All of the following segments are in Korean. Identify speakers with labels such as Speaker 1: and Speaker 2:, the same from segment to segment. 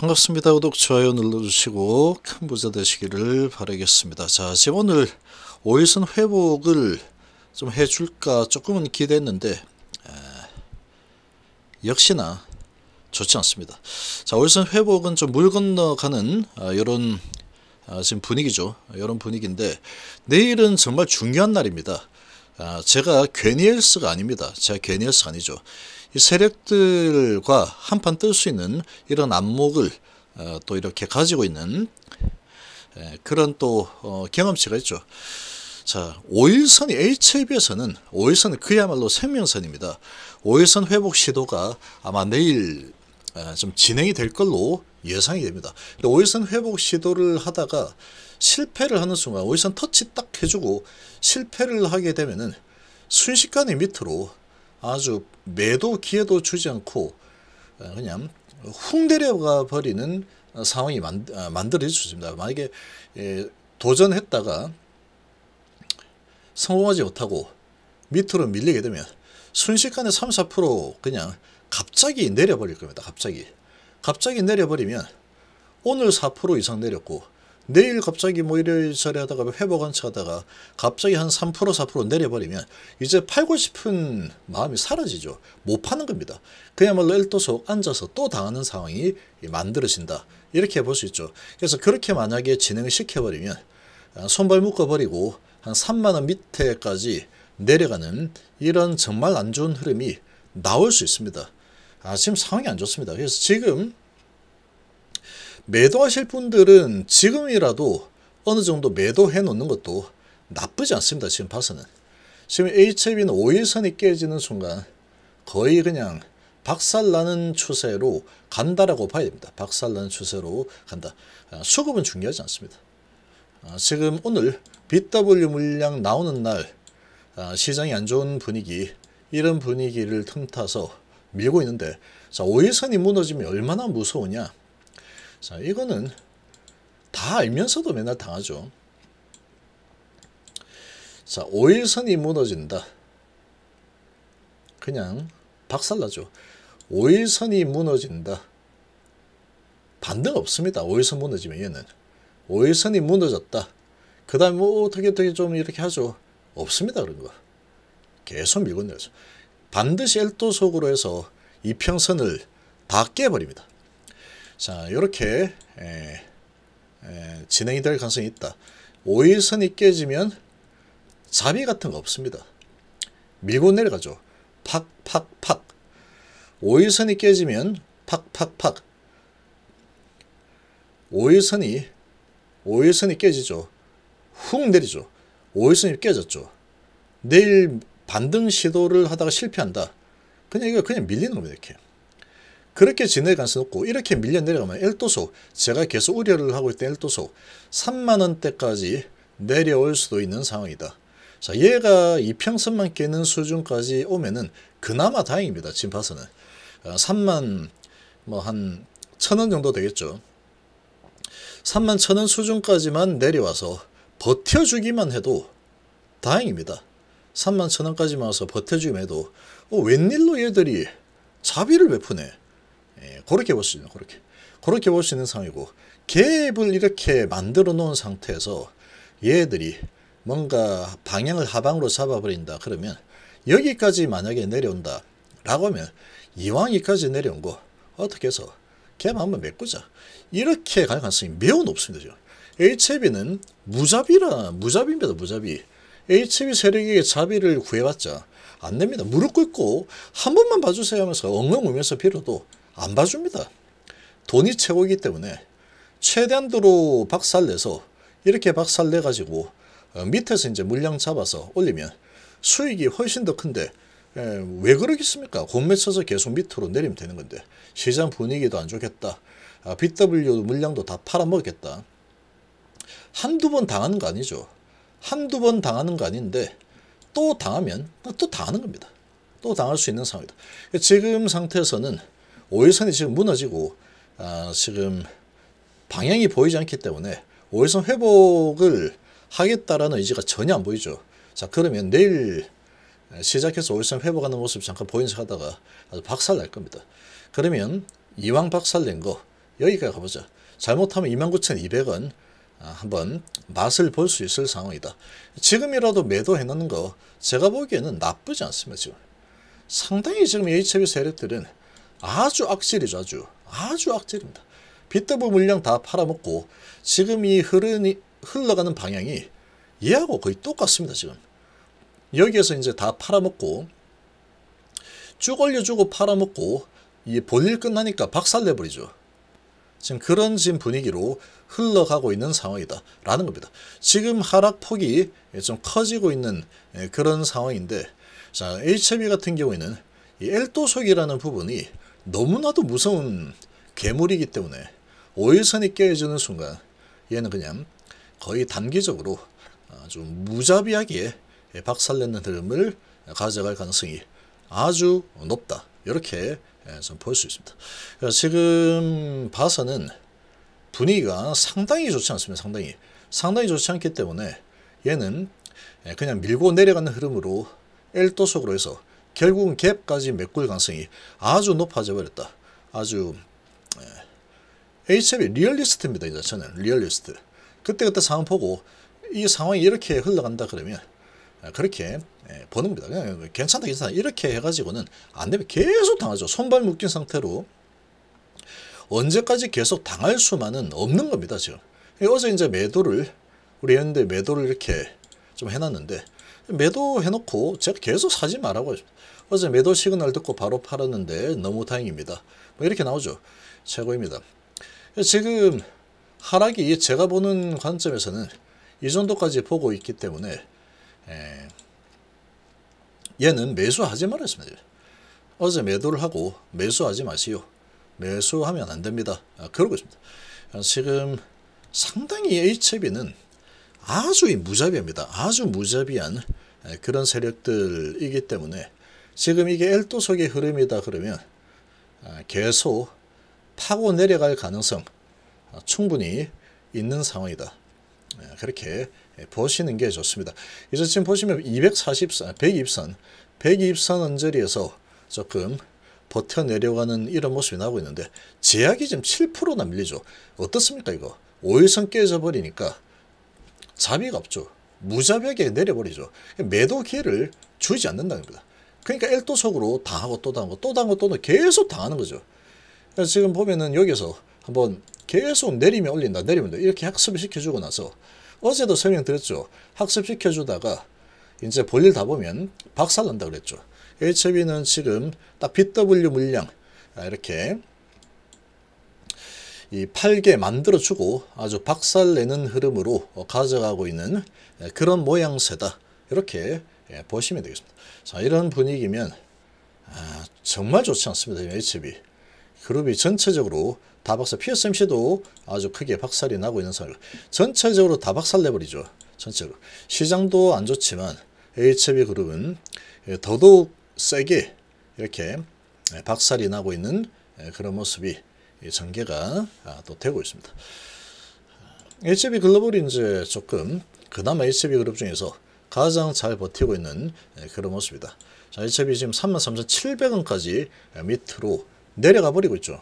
Speaker 1: 반갑습니다. 구독, 좋아요 눌러주시고 큰 부자 되시기를 바라겠습니다. 자, 지금 오늘 오일선 회복을 좀 해줄까 조금은 기대했는데 에, 역시나 좋지 않습니다. 자, 오일선 회복은 좀 물 건너가는 이런 아, 아, 지금 분위기죠. 이런 분위기인데 내일은 정말 중요한 날입니다. 아, 제가 괴니엘스가 아닙니다. 제가 괴니엘스가 아니죠. 이 세력들과 한판 뜰 수 있는 이런 안목을 어, 또 이렇게 가지고 있는 그런 또 어, 경험치가 있죠. 자, 5일선이 H에 비해서는 5일선은 그야말로 생명선입니다. 5일선 회복 시도가 아마 내일 좀 진행이 될 걸로 예상이 됩니다. 5일선 회복 시도를 하다가 실패를 하는 순간 어디선 터치 딱 해주고 실패를 하게 되면은 순식간에 밑으로 아주 매도 기회도 주지 않고 어, 그냥 훅 내려가 버리는 상황이 만, 아, 들어집니다 만약에 예, 도전했다가 성공하지 못하고 밑으로 밀리게 되면 순식간에 3, 4% 그냥 갑자기 내려버릴 겁니다. 갑자기. 갑자기 내려버리면 오늘 4% 이상 내렸고 내일 갑자기 뭐 이래저래 하다가 뭐 회복한척 하다가 갑자기 한 3% 4% 내려버리면 이제 팔고 싶은 마음이 사라지죠. 못 파는 겁니다. 그야말로 일도속 앉아서 또 당하는 상황이 만들어진다. 이렇게 볼 수 있죠. 그래서 그렇게 만약에 진행을 시켜버리면 아, 손발 묶어버리고 한 3만원 밑에까지 내려가는 이런 정말 안 좋은 흐름이 나올 수 있습니다. 아, 지금 상황이 안 좋습니다. 그래서 지금 매도하실 분들은 지금이라도 어느 정도 매도해 놓는 것도 나쁘지 않습니다. 지금 봐서는. 지금 HIV는 5일선이 깨지는 순간 거의 그냥 박살나는 추세로 간다라고 봐야 됩니다. 박살나는 추세로 간다. 아, 수급은 중요하지 않습니다. 아, 지금 오늘 BW 물량 나오는 날 아, 시장이 안 좋은 분위기 이런 분위기를 틈타서 밀고 있는데 자 5일선이 무너지면 얼마나 무서우냐 자, 이거는 다 알면서도 맨날 당하죠. 자, 5일선이 무너진다. 그냥 박살나죠. 5일선이 무너진다. 반등 없습니다. 5일선 무너지면 얘는. 5일선이 무너졌다. 그 다음에 뭐 어, 어떻게 어떻게 좀 이렇게 하죠. 없습니다. 그런 거. 계속 밀고 내려서 반드시 엘도 속으로 해서 이평선을 다 깨버립니다. 자 이렇게 에, 에, 진행이 될 가능성이 있다. 오일선이 깨지면 자비 같은 거 없습니다. 밀고 내려가죠. 팍팍팍 오일선이 깨지면 팍팍팍 오일선이 오일선이 깨지죠. 훅 내리죠. 오일선이 깨졌죠. 내일 반등 시도를 하다가 실패한다. 그냥 이거 그냥 밀리는 겁니다. 이렇게. 그렇게 진행갈 수는 없고 이렇게 밀려 내려가면 엘도소 제가 계속 우려를 하고 있던 엘도소 3만원대까지 내려올 수도 있는 상황이다. 자 얘가 이 평선만 깨는 수준까지 오면은 그나마 다행입니다. 지금 봐서는 3만 아, 뭐한천원 정도 되겠죠. 3만 천원 수준까지만 내려와서 버텨주기만 해도 다행입니다. 3만 천 원까지만 와서 버텨주기만 해도 어, 웬일로 얘들이 자비를 베푸네. 예, 그렇게 볼 수 있는 그렇게 그렇게 볼 수 있는 상황이고 갭을 이렇게 만들어 놓은 상태에서 얘들이 뭔가 방향을 하방으로 잡아버린다 그러면 여기까지 만약에 내려온다 라고 하면 이왕 여까지 내려온 거 어떻게 해서 걔 한번 메꾸자 이렇게 갈 가능성이 매우 높습니다 HB는 무자비라 무자비입니다 무자비 HB 세력에게 자비를 구해봤자 안됩니다 무릎 꿇고 한 번만 봐주세요 하면서 엉엉 울면서 빌어도 안 봐줍니다. 돈이 최고이기 때문에 최대한도로 박살내서 이렇게 박살내가지고 어, 밑에서 이제 물량 잡아서 올리면 수익이 훨씬 더 큰데 왜 그러겠습니까? 곤매쳐서 계속 밑으로 내리면 되는 건데 시장 분위기도 안 좋겠다. 아, BW 물량도 다 팔아먹겠다. 한두 번 당하는 거 아니죠. 한두 번 당하는 거 아닌데 또 당하면 또 당하는 겁니다. 또 당할 수 있는 상황이다. 지금 상태에서는 5일선이 지금 무너지고 아, 지금 방향이 보이지 않기 때문에 5일선 회복을 하겠다라는 의지가 전혀 안 보이죠. 자 그러면 내일 시작해서 5일선 회복하는 모습 잠깐 보이면 하다가 아주 박살 날 겁니다. 그러면 이왕 박살 낸 거 여기까지 가보자. 잘못하면 29,200원 아, 한번 맛을 볼 수 있을 상황이다. 지금이라도 매도해놓는 거 제가 보기에는 나쁘지 않습니다. 지금. 상당히 지금 h 차 세력들은 아주 악질이죠. 아주. 아주 악질입니다. 빚더블 물량 다 팔아먹고 지금 이 흐르니, 흘러가는 방향이 얘하고 거의 똑같습니다. 지금. 여기에서 이제 다 팔아먹고 쭉 올려주고 팔아먹고 이 본일 끝나니까 박살내버리죠. 지금 그런 지금 분위기로 흘러가고 있는 상황이다 라는 겁니다. 지금 하락폭이 좀 커지고 있는 예, 그런 상황인데 자 HB e 같은 경우에는 이 엘도속이라는 부분이 너무나도 무서운 괴물이기 때문에 오일선에 껴지는 순간 얘는 그냥 거의 단기적으로 아주 어, 무자비하게 박살내는 흐름을 가져갈 가능성이 아주 높다. 이렇게 예, 좀볼 수 있습니다. 지금 봐서는 분위기가 상당히 좋지 않습니다. 상당히. 상당히 좋지 않기 때문에 얘는 예, 그냥 밀고 내려가는 흐름으로 엘도속으로 해서 결국은 갭까지 메꿀 가능성이 아주 높아져 버렸다. 아주 예. HM이 리얼리스트입니다. 이 자체는 리얼리스트. 그때그때 상황 보고 이 상황이 이렇게 흘러간다 그러면 아, 그렇게 예, 보는겁니다 그냥 괜찮다 괜찮다 이렇게 해가지고는 안되면 계속 당하죠. 손발 묶인 상태로 언제까지 계속 당할 수만은 없는 겁니다. 지금 어제 이제 매도를 우리 했는 매도를 이렇게 좀 해놨는데 매도해놓고 제가 계속 사지 말라고 어제 매도 시그널 듣고 바로 팔았는데 너무 다행입니다. 뭐 이렇게 나오죠. 최고입니다. 지금 하락이 제가 보는 관점에서는 이 정도까지 보고 있기 때문에 얘는 매수하지 말았습니다. 어제 매도를 하고 매수하지 마시오. 매수하면 안됩니다. 아, 그러고 있습니다. 지금 상당히 HB는 e 아주 무자비합니다. 아주 무자비한 그런 세력들이기 때문에 지금 이게 엘도 속의 흐름이다 그러면 아, 계속 파고 내려갈 가능성 아, 충분히 있는 상황이다. 그렇게 보시는 게 좋습니다. 이제 지금 보시면 240선, 120선, 120선 언저리에서 조금 버텨내려가는 이런 모습이 나오고 있는데 제약이 지금 7%나 밀리죠. 어떻습니까 이거? 5일선 깨져버리니까 자비가 없죠. 무자비하게 내려버리죠. 매도 기회를 주지 않는다 겁니다. 그러니까 엘도석으로 당하고 또 당하고 또 당하고 또 당하고 계속 당하는 거죠. 지금 보면은 여기서 한번 계속 내리면 올린다 내리면 돼. 이렇게 학습시켜주고 을 나서 어제도 설명드렸죠. 학습시켜주다가 이제 볼일 다 보면 박살난다 그랬죠. HB는 지금 딱 BW 물량 아, 이렇게 이 팔게 만들어주고 아주 박살내는 흐름으로 가져가고 있는 예, 그런 모양새다. 이렇게 예, 보시면 되겠습니다. 자, 이런 분위기면 아, 정말 좋지 않습니다. HB. 그룹이 전체적으로 다 박살, PSMC도 아주 크게 박살이 나고 있는 상황. 전체적으로 다 박살 내버리죠. 전체로. 시장도 안 좋지만 HB 그룹은 예, 더더욱 세게 이렇게 박살이 나고 있는 그런 모습이 전개가 아, 또 되고 있습니다. HB 글로벌이 이제 조금 그나마 HB 그룹 중에서 가장 잘 버티고 있는 예, 그런 모습이다. 자, HB 지금 33,700원까지 예, 밑으로 내려가 버리고 있죠.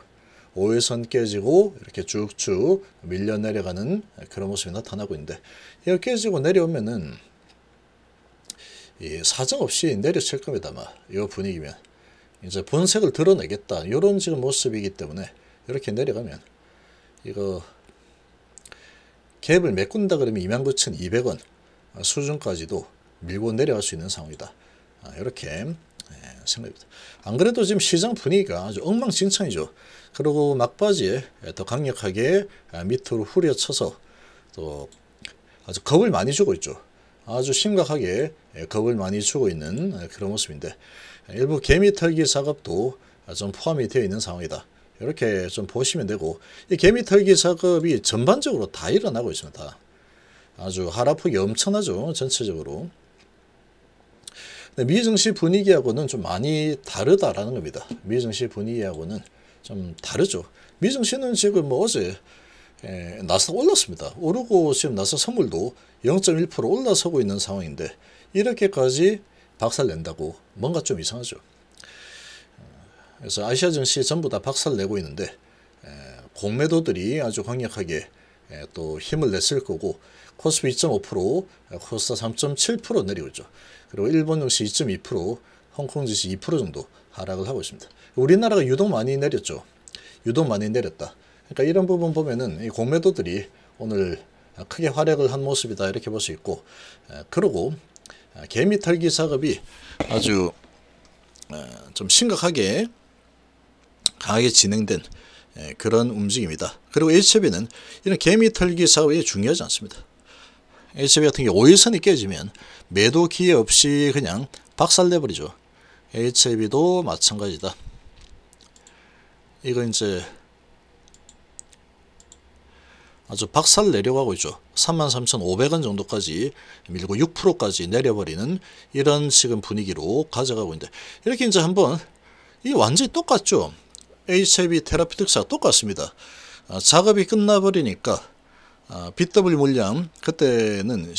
Speaker 1: 5일선 깨지고 이렇게 쭉쭉 밀려 내려가는 예, 그런 모습이 나타나고 있는데 이거 깨지고 내려오면은 이 사정없이 내려칠 겁니다만 이 분위기면 이제 본색을 드러내겠다 이런 지금 모습이기 때문에 이렇게 내려가면 이거 갭을 메꾼다 그러면 29,200원 아, 수준까지도 밀고 내려갈 수 있는 상황이다. 아, 이렇게 예, 생각입니다. 안 그래도 지금 시장 분위기가 아주 엉망진창이죠. 그리고 막바지에 더 강력하게 아, 밑으로 후려쳐서 또 아주 겁을 많이 주고 있죠. 아주 심각하게 예, 겁을 많이 주고 있는 그런 모습인데 일부 개미털기 작업도 좀 포함이 되어 있는 상황이다. 이렇게 좀 보시면 되고 이 개미털기 작업이 전반적으로 다 일어나고 있습니다. 아주 하락폭이 엄청나죠. 전체적으로. 미증시 분위기하고는 좀 많이 다르다라는 겁니다. 미증시 분위기하고는 좀 다르죠. 미증시는 지금 뭐 어제 나스 올랐습니다. 오르고 지금 나스 선물도 0.1% 올라서고 있는 상황인데 이렇게까지 박살 낸다고 뭔가 좀 이상하죠. 그래서 아시아 증시 전부 다 박살 내고 있는데 공매도들이 아주 강력하게 또 힘을 냈을 거고 코스피 2.5%, 코스타 3.7% 내려오죠. 그리고 일본 증시 2.2%, 홍콩 증시 2% 정도 하락을 하고 있습니다. 우리나라가 유독 많이 내렸죠. 유독 많이 내렸다. 그러니까 이런 부분 보면은 이 공매도들이 오늘 크게 활약을 한 모습이다 이렇게 볼 수 있고 그리고 개미 털기 작업이 아주 좀 심각하게 강하게 진행된 예, 그런 움직임이다. 그리고 HB는 이런 개미 털기 사업이 중요하지 않습니다. HB 같은 게우 5일선이 깨지면 매도 기회 없이 그냥 박살내버리죠. HB도 마찬가지다. 이거 이제 아주 박살 내려가고 있죠. 33,500원 정도까지 밀고 6%까지 내려버리는 이런 지금 분위기로 가져가고 있는데 이렇게 이제 한번 이 완전히 똑같죠. HIV 테라피틱스와 똑같습니다. 아, 작업이 끝나버리니까 BW 아, 물량 그때는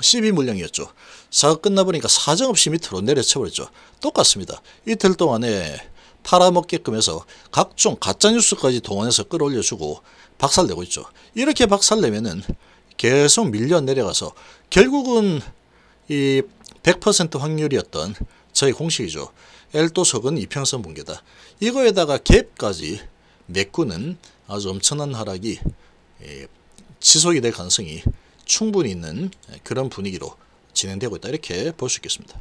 Speaker 1: CB 아, 물량이었죠. 작업 끝나버리니까 사정없이 밑으로 내려쳐버렸죠. 똑같습니다. 이틀 동안에 팔아먹게끔 해서 각종 가짜뉴스까지 동원해서 끌어올려주고 박살내고 있죠. 이렇게 박살내면은 계속 밀려 내려가서 결국은 이 100% 확률이었던 저희 공식이죠. 엘도석은 이평선 붕괴다. 이거에다가 갭까지 메꾸는 아주 엄청난 하락이 예, 지속이 될 가능성이 충분히 있는 그런 분위기로 진행되고 있다. 이렇게 볼 수 있겠습니다.